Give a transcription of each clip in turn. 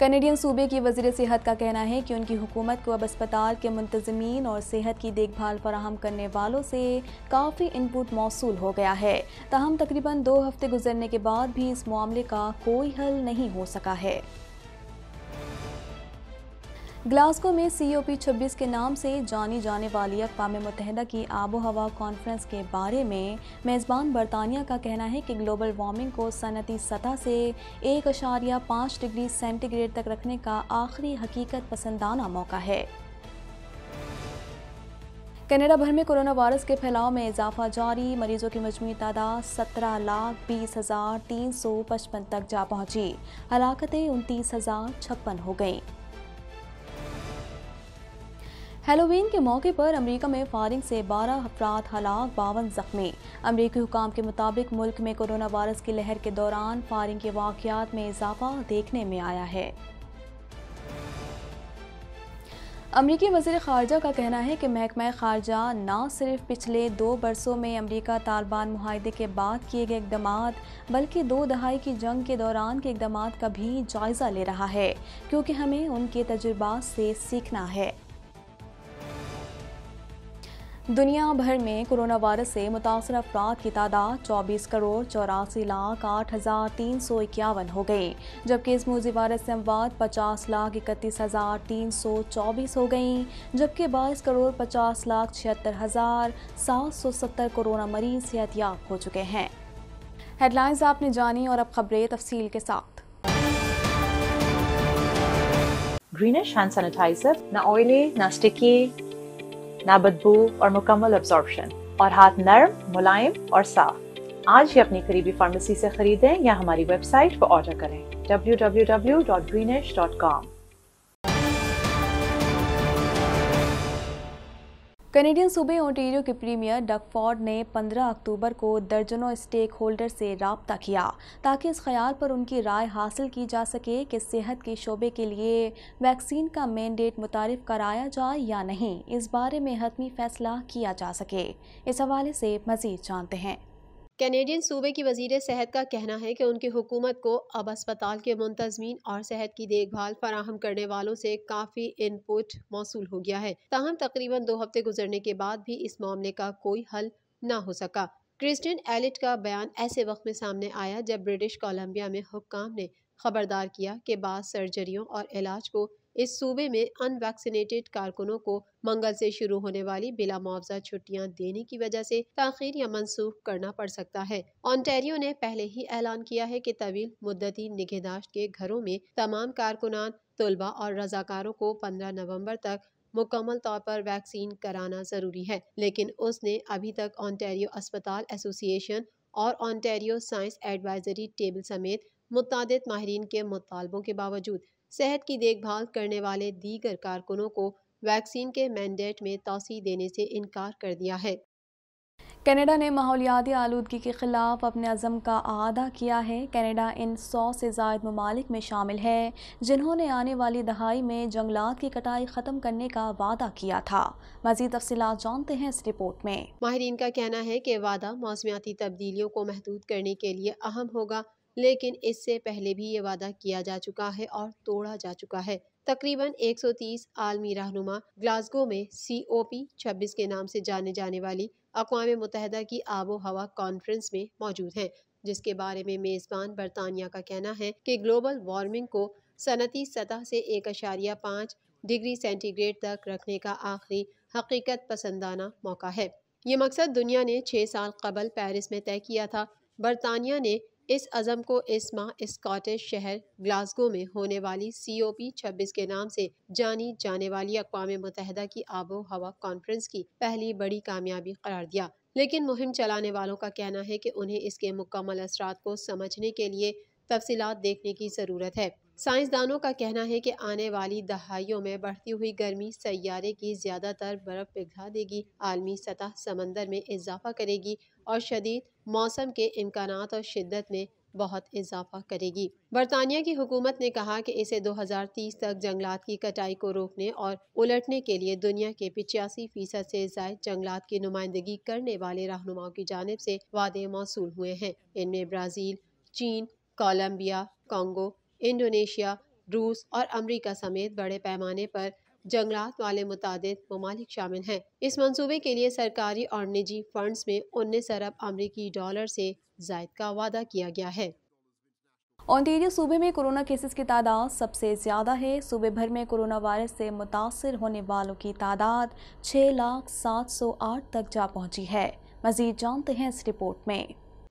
Canadian सूबे की वजीर सेहत का कहना है कि उनकी हुकूमत को अब अस्पताल के मुंतजमीन और सेहत की देखभाल फराहम करने वालों से काफ़ी इनपुट मौसू हो गया है तहम तकरीबन दो हफ्ते गुजरने के बाद भी इस मामले का कोई हल नहीं हो सका है ग्लासगो में सी ओ पी छब्बीस के नाम से जानी जाने वाली अकवा मुतहदा की आबो हवा कॉन्फ्रेंस के बारे में मेज़बान बरतानिया का कहना है कि ग्लोबल वार्मिंग को सनती सतह से एक अशारिया पाँच डिग्री सेंटीग्रेड तक रखने का आखिरी हकीकत पसंदाना मौका है कनाडा भर में कोरोना वायरस के फैलाव में इजाफा जारी मरीजों की मजमू तादाद सत्रह लाख बीस हज़ार तीन सौ पचपन तक जा पहुंची हलाकतें उनतीस हज़ार छप्पन हो गईं हेलोवीन के मौके पर अमेरिका में फायरिंग से 12 अफराद हलाक बावन जख्मी अमरीकी हुकाम के मुताबिक मुल्क में कोरोना वायरस की लहर के दौरान फायरिंग के वाकयात में इजाफा देखने में आया है अमरीकी वजीर खारजा का कहना है कि महकमा खारजा ना सिर्फ पिछले दो बरसों में अमरीका तालिबान माहदे के बाद किए गए इकदाम बल्कि दो दहाई की जंग के दौरान के इकदाम का भी जायज़ा ले रहा है क्योंकि हमें उनके तजुर्बा से सीखना है दुनिया भर में कोरोना वायरस से मुतासर अफराद की तादाद चौबीस करोड़ चौरासी लाख आठ हज़ार तीन सौ इक्यावन हो गई जबकि इस मोजी वायरस से अमवाद पचास लाख इकतीस हज़ार तीन सौ चौबीस हो गई जबकि बाईस करोड़ पचास लाख छिहत्तर हज़ार सात सौ सत्तर कोरोना मरीज सेहतियाब हो चुके हैं हेडलाइंस आपने जानी और अब खबरें तफसील के साथ ग्रीनिश हैंड सैनिटाइजर ना ऑयली ना स्टिकी ना बदबू और मुकम्मल अब्जॉर्प्शन और हाथ नरम मुलायम और साफ आज ही अपनी करीबी फार्मेसी से खरीदें या हमारी वेबसाइट पर ऑर्डर करें www.greenish.com कनेडियन सूबे ओंटेरियो के प्रीमियर फॉर्ड ने 15 अक्टूबर को दर्जनों स्टेक होल्डर से रबता किया ताकि इस ख्याल पर उनकी राय हासिल की जा सके कि सेहत के शोबे के लिए वैक्सीन का मैंडेट मुतारफ कराया जाए या नहीं इस बारे में हतमी फैसला किया जा सके इस हवाले से मज़ीद जानते हैं कैनेडियन सूबे की वजीर सेहत का कहना है कि उनकी हुकूमत को अब अस्पताल के मुंतजमीन और सेहत की देखभाल फराहम करने वालों से काफ़ी इनपुट मौसू हो गया है ताहम तकरीबन दो हफ्ते गुजरने के बाद भी इस मामले का कोई हल न हो सका क्रिस्टिन एलिट का बयान ऐसे वक्त में सामने आया जब ब्रिटिश कोलम्बिया में हुकाम ने खबरदार किया कि बाद सर्जरियों और इलाज को इस सूबे में अनवैक्सीनेटेड कारकुनों को मंगल से शुरू होने वाली बिला मुआवजा छुट्टियां देने की वजह से तखिर या मनसूख करना पड़ सकता है ऑन्टेरियो ने पहले ही ऐलान किया है कि तवील मुद्दती निगहदाश्त के घरों में तमाम कारकुनान तलबा और रजाकारों को पंद्रह नवम्बर तक मुकम्मल तौर पर वैक्सीन कराना ज़रूरी है लेकिन उसने अभी तक ऑन्टेरियो अस्पताल एसोसिएशन और ऑन्टेरियो साइंस एडवाइजरी टेबल समेत मुतद माहरीन के मुतालबों के बावजूद सेहत की देखभाल करने वाले दीगर कारकुनों को वैक्सीन के मैंडेट में तोसी देने से इनकार कर दिया है कनाडा ने माहौलियाती आलूदगी के ख़िलाफ़ अपने अज़म का अदा किया है कनाडा इन सौ से जायद ममालिक में शामिल है जिन्होंने आने वाली दहाई में जंगलात की कटाई ख़त्म करने का वादा किया था मज़ीद तफसी जानते हैं इस रिपोर्ट में माहरीन का कहना है कि वादा मौसमियाती तब्दीलियों को महदूद करने के लिए अहम होगा लेकिन इससे पहले भी ये वादा किया जा चुका है और तोड़ा जा चुका है तकरीबन 130 आलमी रहनुमा ग्लासगो में सी ओ पी छब्बीस के नाम से जाने जाने वाली अकवा मुतहदा की आबो हवा कॉन्फ्रेंस में मौजूद हैं जिसके बारे में मेज़बान बरतानिया का कहना है कि ग्लोबल वार्मिंग को सनती सतह से एक अशारिया पाँच डिग्री सेंटीग्रेड तक रखने का आखिरी हकीकत पसंदाना मौका है ये मकसद दुनिया ने छः साल कबल पेरिस में तय किया था बरतानिया ने इस अज़म को इस माह स्कॉटिश शहर ग्लासगो में होने वाली सी ओ पी छब्बीस के नाम से जानी जाने वाली अकवा मुतहदा की आबो हवा कॉन्फ्रेंस की पहली बड़ी कामयाबी करार दिया लेकिन मुहिम चलाने वालों का कहना है कि उन्हें इसके मुकम्मल असरा को समझने के लिए तफसीत देखने की ज़रूरत है साइंसदानों का कहना है कि आने वाली दहाइयों में बढ़ती हुई गर्मी सैारे की ज़्यादातर बर्फ़ पिघला देगी आलमी सतह समंदर में इजाफा करेगी और शदीद मौसम के इम्कान और शिद्दत में बहुत इजाफा करेगी बरतानिया की हुकूमत ने कहा कि इसे 2030 तक जंगलात की कटाई को रोकने और उलटने के लिए दुनिया के पिचासी फीसद से जायद जंगलात की नुमाइंदगी करने वाले रहनुमाओं की जानब से वादे मौसू हुए हैं इनमें ब्राज़ील चीन कोलम्बिया कॉन्गो इंडोनेशिया रूस और अमरीका समेत बड़े पैमाने पर जंगलात वाले मुतद ममालिक शामिल हैं इस मनसूबे के लिए सरकारी और निजी फंड्स में उन्नीस अरब अमरीकी डॉलर से जायद का वादा किया गया है ओंटेरियो सूबे में कोरोना केसेस की तादाद सबसे ज़्यादा है सूबे भर में कोरोना वायरस से मुतासर होने वालों की तादाद छः लाख सात सौ आठ तक जा पहुंची है मज़ीद जानते हैं इस रिपोर्ट में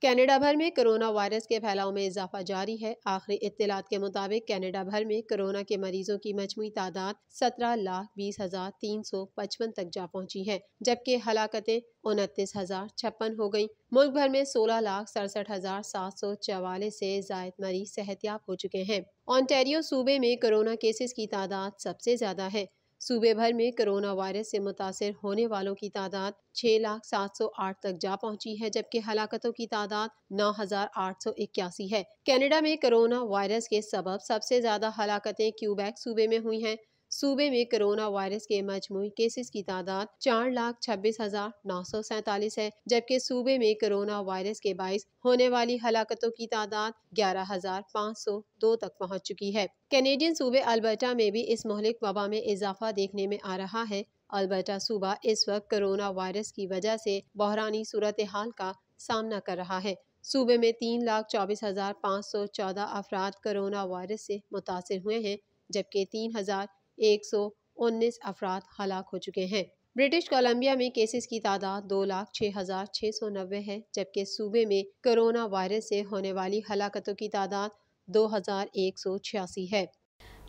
कनाडा भर में कोरोना वायरस के फैलाव में इजाफा जारी है आखिरी इतलात के मुताबिक कनाडा भर में कोरोना के मरीजों की मजमू तादाद सत्रह लाख बीस हजार तीन सौ पचपन तक जा पहुंची है जबकि हलाकतें उनतीस हजार छप्पन हो गयी मुल्क भर में सोलह लाख सड़सठ हजार सात सौ चवालीस से जायद मरीज सेहतियाब हो चुके हैं ऑन्टेरियो सूबे में कोरोना केसेस की तादाद सबसे ज्यादा है सूबे भर में कोरोना वायरस से मुतासर होने वालों की तादाद छः लाख सात सौ आठ तक जा पहुंची है जबकि हलाकतों की तादाद नौ हजार आठ सौ इक्यासी है कैनेडा में कोरोना वायरस के सबब सबसे ज्यादा हलाकतें क्यूबैक सूबे में हुई हैं सूबे में कोरोना वायरस के मजमू केसेस की तादाद चार लाख छब्बीस हजार नौ सौ सैतालीस है जबकि सूबे में कोरोना वायरस के बायस होने वाली हलाकतों की तादाद ग्यारह हजार पाँच सौ दो तक पहुँच चुकी है कैनेडियन सूबे अल्बर्टा में भी इस मोहलिक वबा में इजाफा देखने में आ रहा है अल्बर्टा सूबा इस वक्त कोरोना वायरस की वजह से बहरानी सूरत हाल का सामना कर रहा है सूबे में तीन लाख चौबीस हज़ार पाँच सौ चौदह अफराद करोना वायरस से मुतासर हुए हैं जबकि तीन हज़ार एक सौ उन्नीस अफराद हलाक हो चुके हैं ब्रिटिश कोलंबिया में केसेस की तादाद दो लाख छः हज़ार छः सौ नब्बे है जबकि सूबे में कोरोना वायरस से होने वाली हलाकतों की तादाद दो हज़ार एक सौ छियासी है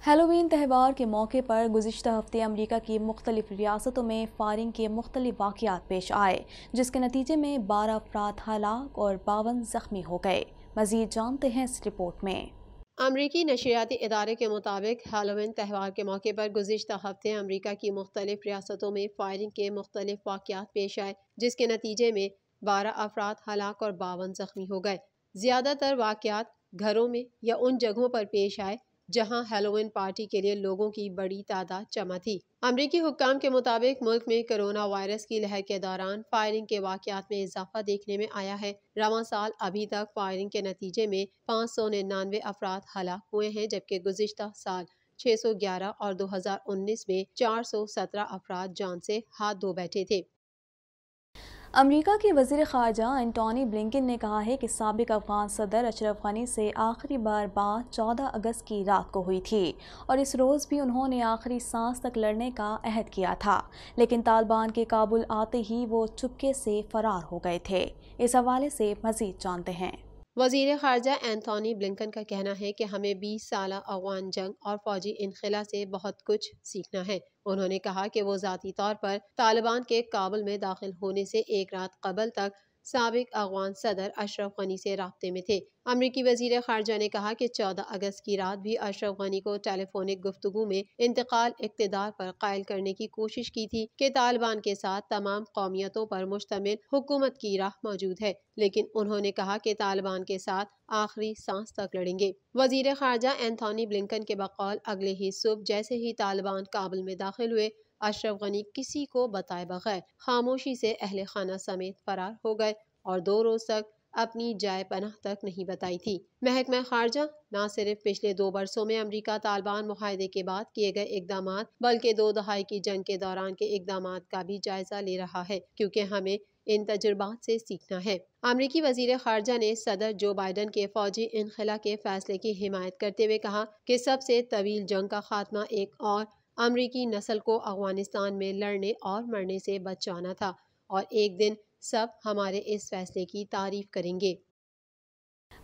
हेलोवीन त्यौहार के मौके पर गुजशत हफ्ते अमेरिका की मुख्तलिफ रियासतों में फायरिंग के मुख्तलिफ वाक़ात पेश आए जिसके नतीजे में बारह अफराद हलाक और बावन ज़ख्मी हो गए मज़ीद जानते हैं इस रिपोर्ट में अमरीकी नशियाती इदारे के मुताबिक हेलोविन त्यौहार के मौके पर गुजशत हफ्ते अमरीका की मुख्तलिफ रियासतों में फायरिंग के मुख्तलिफ वाक़ात पेश आए जिसके नतीजे में बारह अफराद हलाक और बावन जख्मी हो गए ज़्यादातर वाक़ घरों में या उन जगहों पर पेश आए जहां हेलोविन पार्टी के लिए लोगों की बड़ी तादाद जमा थी अमरीकी हुकाम के मुताबिक मुल्क में कोरोना वायरस की लहर के दौरान फायरिंग के वाकत में इजाफा देखने में आया है रवा साल अभी तक फायरिंग के नतीजे में पाँच सौ निन्यानवे अफराद हलाक हुए हैं जबकि गुजशत साल 611 और 2019 में 417 अफराद जान से हाथ धो बैठे थे अमेरिका के वजीर ख़ारजा एंटोनी ब्लिंकिन ने कहा है कि सबक अफगान सदर अशरफ गनी से आखिरी बार बात 14 अगस्त की रात को हुई थी और इस रोज़ भी उन्होंने आखिरी सांस तक लड़ने का अहद किया था लेकिन तालिबान के काबुल आते ही वो चुपके से फरार हो गए थे इस हवाले से मज़ीद जानते हैं वजीर खारजा एंथोनी ब्लिंकन का कहना है कि हमें 20 साल अफगान जंग और फौजी इनखिला से बहुत कुछ सीखना है उन्होंने कहा कि वो ज़ाती तौर पर तालिबान के काबुल में दाखिल होने से एक रात कबल तक सबक अफगान सदर अशरफ गनी से रबते में थे अमरीकी वजीर खारजा ने कहा कि चौदह अगस्त की रात भी अशरफ गनी को टेलीफोनिक गुफ्तु में इंतकाल इकतदार पर कायल करने की कोशिश की थी कि तालिबान के साथ तमाम कौमियतों पर मुश्तमिल हुकूमत की राह मौजूद है लेकिन उन्होंने कहा कि तालिबान के साथ आखिरी सांस तक लड़ेंगे वजीर खारजा एंथोनी ब्लिकन के बकौल अगले ही सुबह जैसे ही तालिबान काबुल में दाखिल हुए अशरफ गनी किसी को बताए बगैर खामोशी से अहल खाना समेत फरार हो गए और दो रोज तक अपनी जाय पनाह तक नहीं बताई थी महकमा खारजा न सिर्फ पिछले दो बरसों में अमरीका तालिबान माहे के बाद किए गए इकदाम बल्कि दो दहाई की जंग के दौरान के इकदाम का भी जायजा ले रहा है क्योंकि हमें इन तजुर्बात से सीखना है अमरीकी वजीर खारजा ने सदर जो बाइडन के फौजी इनखिला के फैसले की हिमायत करते हुए कहा कि सबसे तवील जंग का खात्मा एक और अमरीकी नस्ल को अफगानिस्तान में लड़ने और मरने से बचाना था और एक दिन सब हमारे इस फैसले की तारीफ करेंगे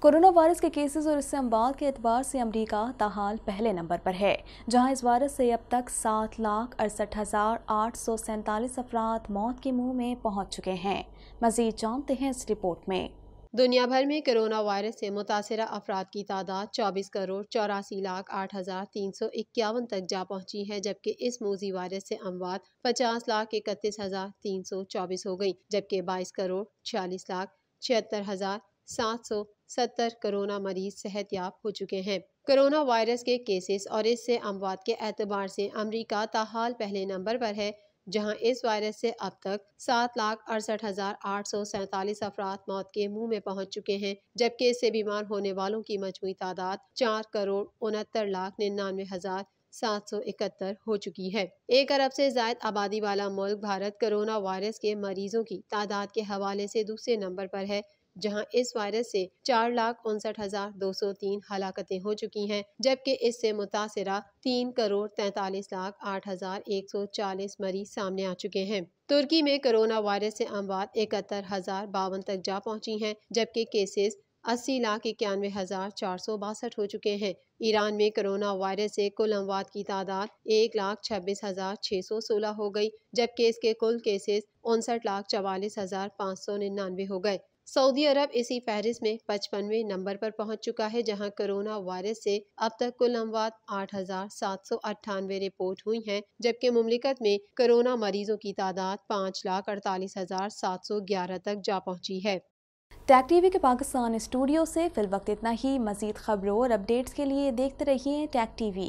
कोरोना वायरस के केसेस और इससे अम्बाल के एतबार से अमरीका ताहाल पहले नंबर पर है जहां इस वायरस से अब तक सात लाख अड़सठ हज़ार आठ सौ सैंतालीस अफराद मौत के मुंह में पहुंच चुके हैं मजीद जानते हैं इस रिपोर्ट में दुनिया भर में कोरोना वायरस से मुतासर अफराद की तादाद चौबीस करोड़ चौरासी लाख आठ हज़ार तीन सौ इक्यावन तक जा पहुंची है जबकि इस मोजी वायरस से अमवात पचास लाख इकतीस हज़ार तीन सौ चौबीस हो गई जबकि बाईस करोड़ छियालीस लाख छिहत्तर हज़ार सात सौ सत्तर कोरोना मरीज सेहत याब हो चुके हैं कोरोना वायरस के केसेस और इससे अमवात के एतबार से अमरीका ताहाल पहले नंबर पर है जहां इस वायरस से अब तक सात लाख अड़सठ हजार आठ सौ सैतालीस अफराद मौत के मुंह में पहुंच चुके हैं जबकि इससे बीमार होने वालों की मजमू तादाद चार करोड़ उनहत्तर लाख निन्यानवे हजार सात सौ इकहत्तर हो चुकी है एक अरब से जायद आबादी वाला मुल्क भारत कोरोना वायरस के मरीजों की तादाद के हवाले से दूसरे नंबर पर है जहां इस वायरस से चार लाख उनसठ हजार दो सौ तीन हलाकतें हो चुकी हैं जबकि इससे मुतासर तीन करोड़ तैतालीस लाख आठ हजार एक सौ चालीस मरीज सामने आ चुके हैं तुर्की में कोरोना वायरस से अमवात इकहत्तर हजार बावन तक जा पहुंची हैं जबकि केसेस अस्सी लाख इक्यानवे हज़ार चार सौ बासठ हो चुके हैं ईरान में कोरोना वायरस से कुल अमवात की तादाद एक लाख छब्बीस हज़ार छः सौ सोलह हो गई जबकि इसके कुल केसेस उनसठ लाख चवालीस हज़ार पाँच सौ निन्यानवे हो गए सऊदी अरब इसी फहरिस्त में पचपनवे नंबर पर पहुंच चुका है जहां कोरोना वायरस से अब तक कुल अमवात आठ हजार सात सौ अट्ठानवे रिपोर्ट हुई हैं जबकि मुमलिकत में कोरोना मरीजों की तादाद पाँच लाख अड़तालीस हजार सात सौ ग्यारह तक जा पहुंची है टैक टीवी के पाकिस्तान स्टूडियो से फिल वक्त इतना ही मजीद खबरों और अपडेट्स के लिए देखते रहिए टैक टीवी